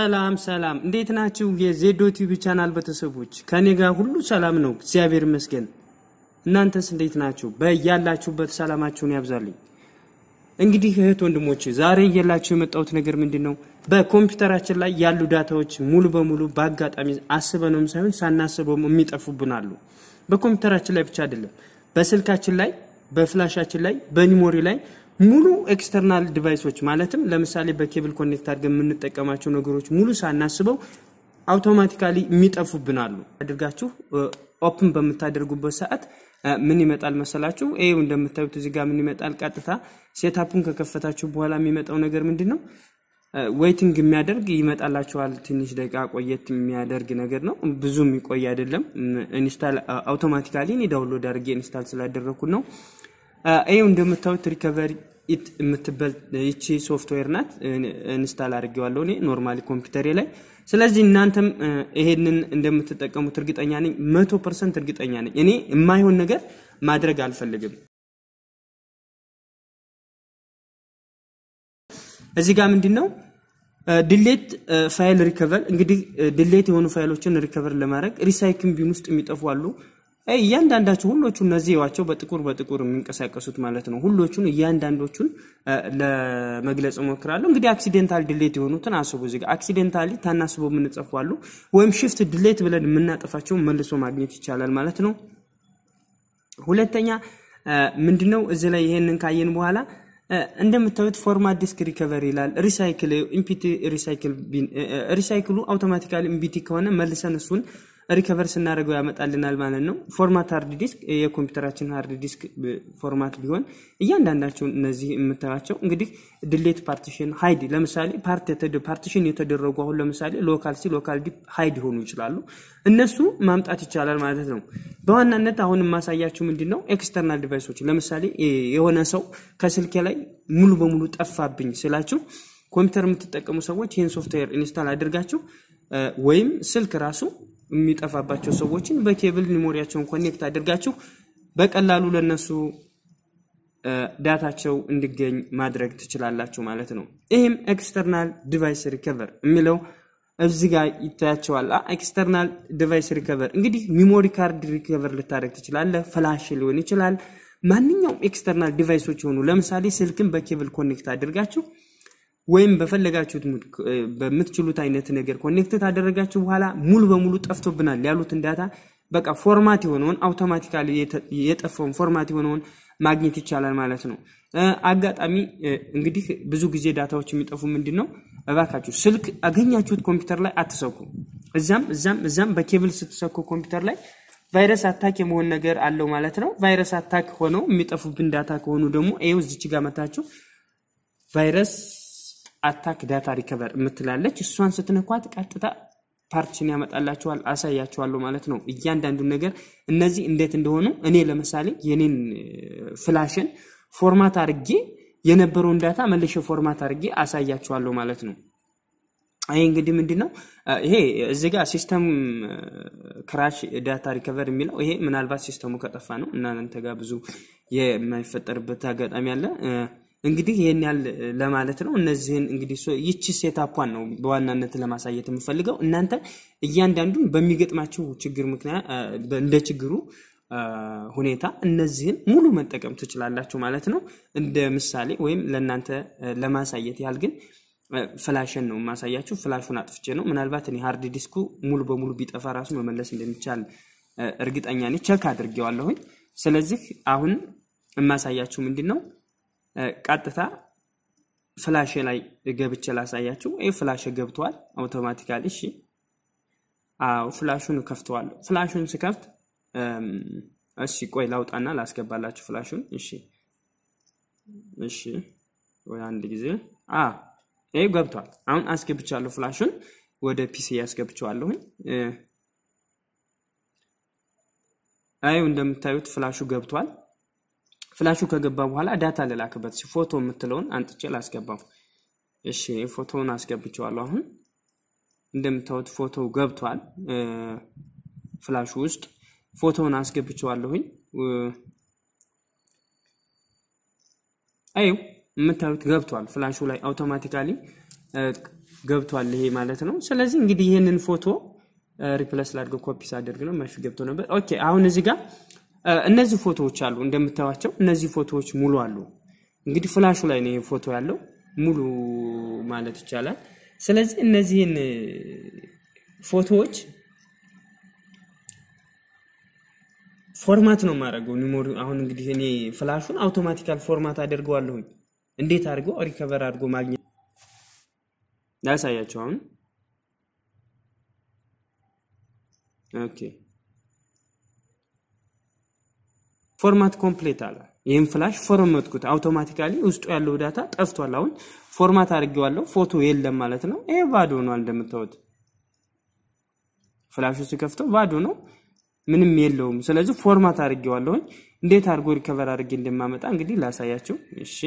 ሰላም ሰላም፣ እንዴት ናችሁ? የዜዶ ቲቪ ቻናል ቤተሰቦች ከኔ ጋር ሁሉ ሰላም ነው፣ እግዚአብሔር ይመስገን። እናንተስ እንዴት ናችሁ? በያላችሁበት ሰላማችሁን ያብዛልኝ። እንግዲህ እህት ወንድሞች ዛሬ እየላችሁ የመጣሁት ነገር ምንድን ነው? በኮምፒውተራችን ላይ ያሉ ዳታዎች ሙሉ በሙሉ በአጋጣሚ አስበነውም ሳይሆን ሳናስበውም የሚጠፉብን አሉ። በኮምፒውተራችን ላይ ብቻ አይደለም፣ በስልካችን ላይ በፍላሻችን ላይ በኒሞሪ ላይ ሙሉ ኤክስተርናል ዲቫይሶች ማለትም ለምሳሌ በኬብል ኮኔክት አድርገን የምንጠቀማቸው ነገሮች ሙሉ ሳናስበው አውቶማቲካሊ የሚጠፉብን አሉ። አድርጋችሁ ኦፕን በምታደርጉበት ሰዓት ምን ይመጣል መሰላችሁ? ይኸው እንደምታዩት እዚህ ጋር ምን ይመጣል? ቀጥታ ሴታፑን ከከፈታችሁ በኋላ የሚመጣው ነገር ምንድን ነው? ዌይቲንግ የሚያደርግ ይመጣላቸዋል ትንሽ ደቂቃ ቆየት የሚያደርግ ነገር ነው። ብዙ የሚቆይ አይደለም። ኢንስታል አውቶማቲካሊ እኔ ዳውንሎድ አድርጌ ኢንስታል ስላደረኩ ነው። ይኸው እንደምታዩት ሪከቨሪ ኢት የምትበል ይቺ ሶፍትዌር ናት። ኢንስታል አድርጌዋለሁ እኔ ኖርማሊ ኮምፒውተሬ ላይ። ስለዚህ እናንተም ይሄንን እንደምትጠቀሙት እርግጠኛ ነኝ። መቶ ፐርሰንት እርግጠኛ ነኝ። እኔ የማይሆን ነገር ማድረግ አልፈልግም። እዚህ ጋር ምንድን ነው ድሌት ፋይል ሪከቨር እንግዲህ ድሌት የሆኑ ፋይሎችን ሪከቨር ለማድረግ ሪሳይክን ቢን ውስጥ የሚጠፉ አሉ። እያንዳንዳቸው ሁሎቹ እነዚህ የዋቸው በጥቁር በጥቁር የሚንቀሳቀሱት ማለት ነው። ሁሎቹን እያንዳንዶቹን ለመግለጽ እሞክራለሁ። እንግዲህ አክሲደንታል ድሌት የሆኑትን አስቡ። እዚህ ጋር አክሲደንታሊ ታናስቦ የምንጽፉ አሉ፣ ወይም ሽፍት ድሌት ብለን የምናጠፋቸው መልሶ ማግኘት ይቻላል ማለት ነው። ሁለተኛ ምንድነው እዚህ ላይ ይሄንን ካየን በኋላ እንደምታዩት ፎርማት ዲስክ ሪከቨር ይላል። ሪሳይክል ኢምፒቲ ሪሳይክል ሪሳይክሉ አውቶማቲካሊ ኢምፒቲ ከሆነ መልሰን እሱን ሪከቨር ስናደርገው ያመጣልናል ማለት ነው። ፎርማት ሃርድ ዲስክ የኮምፒውተራችን ሃርድ ዲስክ ፎርማት ቢሆን እያንዳንዳቸው እነዚህ የምታያቸው እንግዲህ ድሌት ፓርቲሽን ሃይድ፣ ለምሳሌ ፓርቲሽን የተደረጉ አሁን ለምሳሌ ሎካል ሲ ሎካል ዲ ሃይድ ሆኑ ይችላሉ። እነሱ ማምጣት ይቻላል ማለት ነው። በዋናነት አሁን የማሳያችሁ ምንድን ነው ኤክስተርናል ዲቫይሶች፣ ለምሳሌ የሆነ ሰው ከስልኬ ላይ ሙሉ በሙሉ ጠፋብኝ ስላችሁ ኮምፒውተር የምትጠቀሙ ሰዎች ይህን ሶፍትዌር ኢንስታል አድርጋችሁ ወይም ስልክ ራሱ የሚጠፋባቸው ሰዎችን በኬብል ሜሞሪያቸውን ኮኔክት አድርጋችሁ በቀላሉ ለነሱ ዳታቸው እንዲገኝ ማድረግ ትችላላችሁ ማለት ነው። ይህም ኤክስተርናል ዲቫይስ ሪከቨር የሚለው እዚህ ጋር ይታያቸዋል። ኤክስተርናል ዲቫይስ ሪከቨር እንግዲህ ሚሞሪ ካርድ ሪከቨር ልታደረግ ትችላለ ፍላሽ ሊሆን ይችላል። ማንኛውም ኤክስተርናል ዲቫይሶች የሆኑ ለምሳሌ ስልክን በኬብል ኮኔክት አድርጋችሁ ወይም በፈለጋችሁት በምትችሉት አይነት ነገር ኮኔክት ታደረጋችሁ በኋላ ሙሉ በሙሉ ጠፍቶብናል ያሉትን ዳታ በቃ ፎርማት የሆነውን አውቶማቲካሊ የጠፋውን ፎርማት የሆነውን ማግኘት ይቻላል ማለት ነው። አጋጣሚ እንግዲህ ብዙ ጊዜ ዳታዎች የሚጠፉ ምንድን ነው? እባካችሁ ስልክ አገኛችሁት ኮምፒውተር ላይ አትሰኩ። እዛም እዛም እዛም በኬብል ስትሰኩ ኮምፒውተር ላይ ቫይረስ አታክ የመሆን ነገር አለው ማለት ነው። ቫይረስ አታክ ሆነው የሚጠፉብን ዳታ ከሆኑ ደግሞ ይኸው እዚች ጋር መታችሁ ቫይረስ አታክ ዳታ ሪከቨር የምትላለች እሷን ስትነኳት ቀጥታ ፓርችን ያመጣላችኋል። አሳያችኋለሁ ማለት ነው እያንዳንዱን ነገር እነዚህ እንዴት እንደሆኑ። እኔ ለምሳሌ የኔን ፍላሽን ፎርማት አድርጌ የነበረውን ዳታ መልሼ ፎርማት አድርጌ አሳያችኋለሁ ማለት ነው። ይሄ እንግዲህ ምንድን ነው? ይሄ እዚህ ጋር ሲስተም ክራሽ ዳታ ሪከቨር የሚለው ይሄ ምናልባት ሲስተሙ ከጠፋ ነው። እናንተ ጋር ብዙ የማይፈጠርበት አጋጣሚ አለ። እንግዲህ ይህን ያህል ለማለት ነው። እነዚህን እንግዲህ ይቺ ሴታፓን ነው በዋናነት ለማሳየት የምፈልገው። እናንተ እያንዳንዱን በሚገጥማቸው ችግር ምክንያት እንደ ችግሩ ሁኔታ እነዚህን ሙሉ መጠቀም ትችላላችሁ ማለት ነው። እንደ ምሳሌ ወይም ለእናንተ ለማሳየት ያህል ግን ፍላሽን ነው የማሳያችሁ። ፍላሹን አጥፍቼ ነው። ምናልባት እኔ ሃርድ ዲስኩ ሙሉ በሙሉ ቢጠፋ ራሱ መመለስ እንደሚቻል እርግጠኛ ነኝ። ቸክ አድርጌዋለሁኝ። ስለዚህ አሁን የማሳያችሁ ምንድን ነው ቀጥታ ፍላሽ ላይ ገብቼ ላሳያችሁ። ይህ ፍላሽ ገብተዋል አውቶማቲካሊ። እሺ፣ አዎ ፍላሹን ከፍተዋለሁ። ፍላሹን ስከፍት እሺ፣ ቆይ ላውጣና ላስገባላችሁ ፍላሹን። እሺ፣ እሺ፣ ወይ አንድ ጊዜ አ ገብቷል። አሁን አስገብቻለሁ ፍላሹን ወደ ፒሲ ያስገብቸዋለሁኝ። አይ እንደምታዩት ፍላሹ ገብቷል። ፍላሹ ከገባ በኋላ ዳታ ልላክበት ፎቶ የምትለውን አንጥቼ ላስገባው። እሺ ፎቶውን አስገብቼዋለሁ። አሁን እንደምታዩት ፎቶው ገብቷል ፍላሹ ውስጥ ፎቶውን አስገብቼዋለሁኝ። አይው የምታዩት ገብቷል ፍላሹ ላይ አውቶማቲካሊ ገብቷል። ይሄ ማለት ነው። ስለዚህ እንግዲህ ይህንን ፎቶ ሪፕለስ ላድርገው። ኮፒ ሳደርግ ነው መፊ ገብቶ ነበር። ኦኬ አሁን እዚህ ጋር እነዚህ ፎቶዎች አሉ እንደምታዩቸው እነዚህ ፎቶዎች ሙሉ አሉ እንግዲህ ፍላሹ ላይ ነው ይሄ ፎቶ ያለው ሙሉ ማለት ይቻላል ስለዚህ እነዚህን ፎቶዎች ፎርማት ነው የማደርገው ሚሞሪ አሁን እንግዲህ እኔ ፍላሹን አውቶማቲካል ፎርማት አደርገዋለሁኝ እንዴት አድርገው ሪከቨር አድርጎ ማግኘት ያሳያቸው አሁን ኦኬ ፎርማት ኮምፕሌት አለ። ይህም ፍላሽ ፎርመትኩት አውቶማቲካሊ ውስጡ ያለው ዳታ ጠፍቷል። አሁን ፎርማት አድርጌዋለሁ፣ ፎቶ የለም ማለት ነው። ይሄ ባዶ ሆኗል እንደምታዩት ፍላሹ ሲከፍተው ባዶ ነው፣ ምንም የለውም። ስለዚህ ፎርማት አድርጌዋለሁኝ። እንዴት አድርጎ ሪከቨር አድርጌ እንደማመጣ እንግዲህ ላሳያቸው። እሺ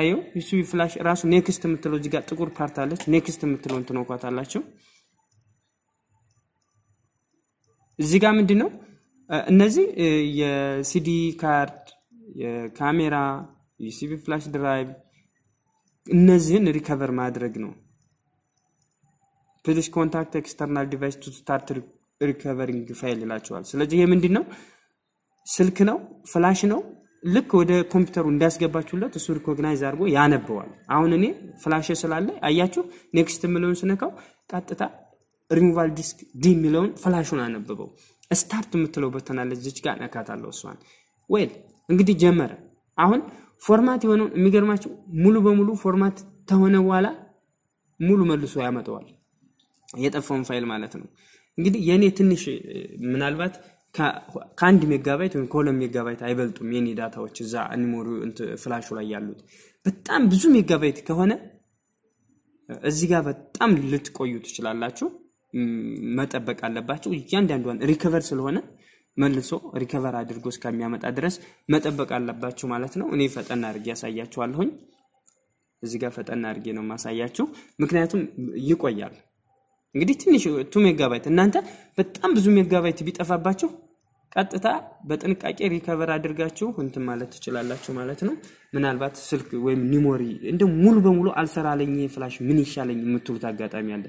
አየው ዩሲቢ ፍላሽ ራሱ ኔክስት የምትለው እዚህ ጋር ጥቁር ፓርት አለች። ኔክስት የምትለው ትነኳታላችሁ። እዚህ ጋር ምንድን ነው እነዚህ የሲዲ ካርድ፣ የካሜራ፣ ዩሲቢ ፍላሽ ድራይቭ እነዚህን ሪከቨር ማድረግ ነው። ፕሊስ ኮንታክት ኤክስተርናል ዲቫይስ ቱ ስታርት ሪከቨሪንግ ፋይል ይላቸዋል። ስለዚህ ይህ ምንድን ነው? ስልክ ነው፣ ፍላሽ ነው። ልክ ወደ ኮምፒውተሩ እንዳስገባችሁለት እሱ ሪኮግናይዝ አድርጎ ያነበዋል። አሁን እኔ ፍላሽ ስላለ አያችሁ፣ ኔክስት የምለውን ስነካው ቀጥታ ሪሙቫል ዲስክ ዲ የሚለውን ፍላሹን አነበበው። ስታርት የምትለው በተናለች ዝች ጋር ነካታለሁ እሷን ወይል እንግዲህ ጀመረ አሁን ፎርማት የሆነውን የሚገርማቸው ሙሉ በሙሉ ፎርማት ተሆነ በኋላ ሙሉ መልሶ ያመጠዋል የጠፋውን ፋይል ማለት ነው እንግዲህ የእኔ ትንሽ ምናልባት ከአንድ ሜጋባይት ወይም ከሁለት ሜጋባይት አይበልጡም የኔ ዳታዎች እዛ ኒሞሪ ፍላሹ ላይ ያሉት በጣም ብዙ ሜጋባይት ከሆነ እዚህ ጋር በጣም ልትቆዩ ትችላላችሁ መጠበቅ አለባቸው። እያንዳንዷን ሪከቨር ስለሆነ መልሶ ሪከቨር አድርጎ እስከሚያመጣ ድረስ መጠበቅ አለባችሁ ማለት ነው። እኔ ፈጠና አድርጌ ያሳያችኋለሁኝ። እዚህ ጋር ፈጠና አድርጌ ነው ማሳያችሁ፣ ምክንያቱም ይቆያል። እንግዲህ ትንሽ ቱ ሜጋባይት እናንተ በጣም ብዙ ሜጋባይት ቢጠፋባቸው። ቀጥታ በጥንቃቄ ሪከቨር አድርጋችሁ እንትን ማለት ትችላላችሁ ማለት ነው። ምናልባት ስልክ ወይም ኒሞሪ እንደ ሙሉ በሙሉ አልሰራለኝ ፍላሽ ምን ይሻለኝ የምትሉት አጋጣሚ አለ።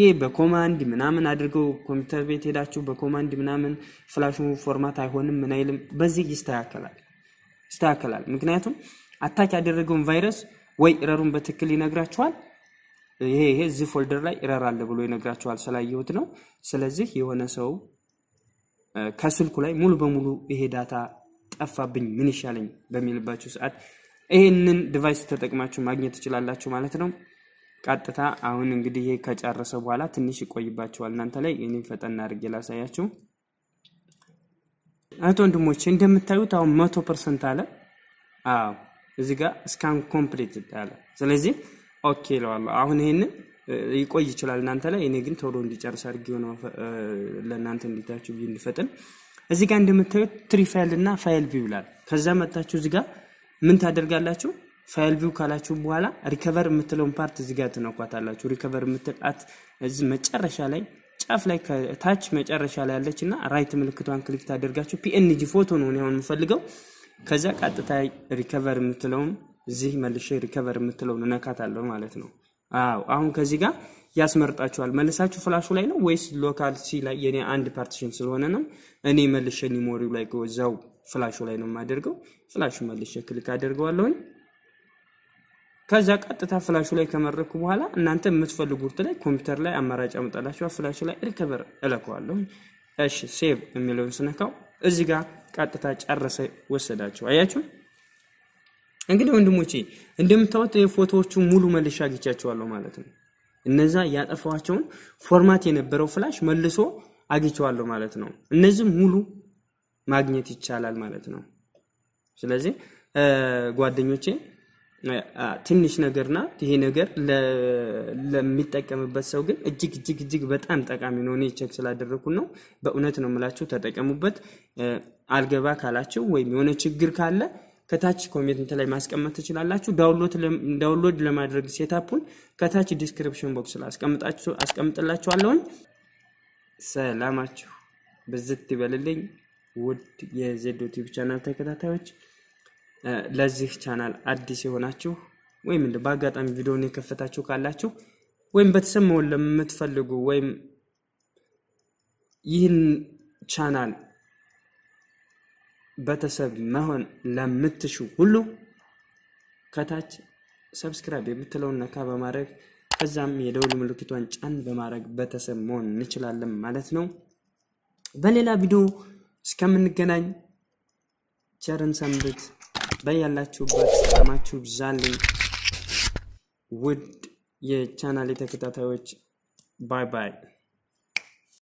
ይሄ በኮማንድ ምናምን አድርገው ኮምፒውተር ቤት ሄዳችሁ በኮማንድ ምናምን ፍላሹ ፎርማት አይሆንም ምን አይልም። በዚህ ይስተካከላል ይስተካከላል። ምክንያቱም አታክ ያደረገውን ቫይረስ ወይ ረሩን በትክክል ይነግራችኋል ይሄ ይሄ እዚህ ፎልደር ላይ ኢረር አለ ብሎ ይነግራችኋል ስላየሁት ነው። ስለዚህ የሆነ ሰው ከስልኩ ላይ ሙሉ በሙሉ ይሄ ዳታ ጠፋብኝ ምን ይሻለኝ በሚልባችሁ ሰዓት ይህንን ዲቫይስ ተጠቅማችሁ ማግኘት ትችላላችሁ ማለት ነው። ቀጥታ አሁን እንግዲህ ይሄ ከጨረሰ በኋላ ትንሽ ይቆይባቸዋል እናንተ ላይ። እኔም ፈጠን አድርጌ ላሳያችሁ። እህት ወንድሞች እንደምታዩት አሁን መቶ ፐርሰንት አለ። አዎ እዚህ ጋር ስካን ኮምፕሊት አለ። ስለዚህ ኦኬ ይለዋለሁ። አሁን ይሄንን ሊቆይ ይችላል እናንተ ላይ። እኔ ግን ቶሎ እንዲጨርስ አድርጌው ሆነ ለእናንተ እንዲታችሁ ብዬ እንዲፈጥን። እዚህ ጋር እንደምታዩት ትሪ ፋይል እና ፋይል ቪው ይላል። ከዛ መጥታችሁ እዚህ ጋር ምን ታደርጋላችሁ? ፋይል ቪው ካላችሁ በኋላ ሪከቨር የምትለውን ፓርት እዚህ ጋር ትነኳታላችሁ። ሪከቨር የምትል እዚህ መጨረሻ ላይ ጫፍ ላይ ከታች መጨረሻ ላይ ያለች እና ራይት ምልክቷን ክሊክ ታደርጋችሁ። ፒኤንጂ ፎቶ ነው ሆን የምፈልገው። ከዛ ቀጥታ ሪከቨር የምትለውን እዚህ መልሼ ሪከቨር የምትለውን እነካታለሁ ማለት ነው። አዎ አሁን ከዚህ ጋር ያስመርጣችኋል። መልሳችሁ ፍላሹ ላይ ነው ወይስ ሎካል ሲ ላይ የኔ አንድ ፓርቲሽን ስለሆነ ነው። እኔ መልሼ ኒሞሪው ላይ እዛው ፍላሹ ላይ ነው የማደርገው። ፍላሹ መልሼ ክሊክ አደርገዋለሁኝ። ከዛ ቀጥታ ፍላሹ ላይ ከመረኩ በኋላ እናንተ የምትፈልጉት ላይ ኮምፒውተር ላይ አማራጭ አመጣላችኋል። ፍላሹ ላይ ሪከቨር እለከዋለሁኝ። እሺ ሴቭ የሚለውን ስነካው እዚህ ጋር ቀጥታ ጨረሰ ወሰዳችሁ። አያችሁ። እንግዲህ ወንድሞቼ እንደምታዩት የፎቶዎቹ ሙሉ መልሻ አግኝቻቸዋለሁ ማለት ነው። እነዛ ያጠፋኋቸውን ፎርማት የነበረው ፍላሽ መልሶ አግኝቸዋለሁ ማለት ነው። እነዚህ ሙሉ ማግኘት ይቻላል ማለት ነው። ስለዚህ ጓደኞቼ ትንሽ ነገርና ይሄ ነገር ለሚጠቀምበት ሰው ግን እጅግ እጅግ እጅግ በጣም ጠቃሚ ነው። እኔ ቼክ ስላደረኩት ነው። በእውነት ነው የምላችሁ፣ ተጠቀሙበት። አልገባ ካላችሁ ወይም የሆነ ችግር ካለ ከታች ኮሜንት ላይ ማስቀመጥ ትችላላችሁ። ዳውንሎድ ለማድረግ ሴታፑን ከታች ዲስክሪፕሽን ቦክስ ላይ አስቀምጣችሁ አስቀምጥላችኋለሁኝ። ሰላማችሁ ብዝት ይበልልኝ። ውድ የዜድ ዩቲዩብ ቻናል ተከታታዮች ለዚህ ቻናል አዲስ የሆናችሁ ወይም እንደ በአጋጣሚ ቪዲዮውን የከፈታችሁ ካላችሁ ወይም በተሰማውን ለምትፈልጉ ወይም ይህን ቻናል ቤተሰብ መሆን ለምትሹ ሁሉ ከታች ሰብስክራይብ የምትለውን ነካ በማድረግ ከዛም የደውል ምልክቷን ጫን በማድረግ ቤተሰብ መሆን እንችላለን ማለት ነው። በሌላ ቪዲዮ እስከምንገናኝ ቸርን ሰንብት። በያላችሁበት ሰላማችሁ ብዛልኝ። ውድ የቻናሌ ተከታታዮች ባይ ባይ።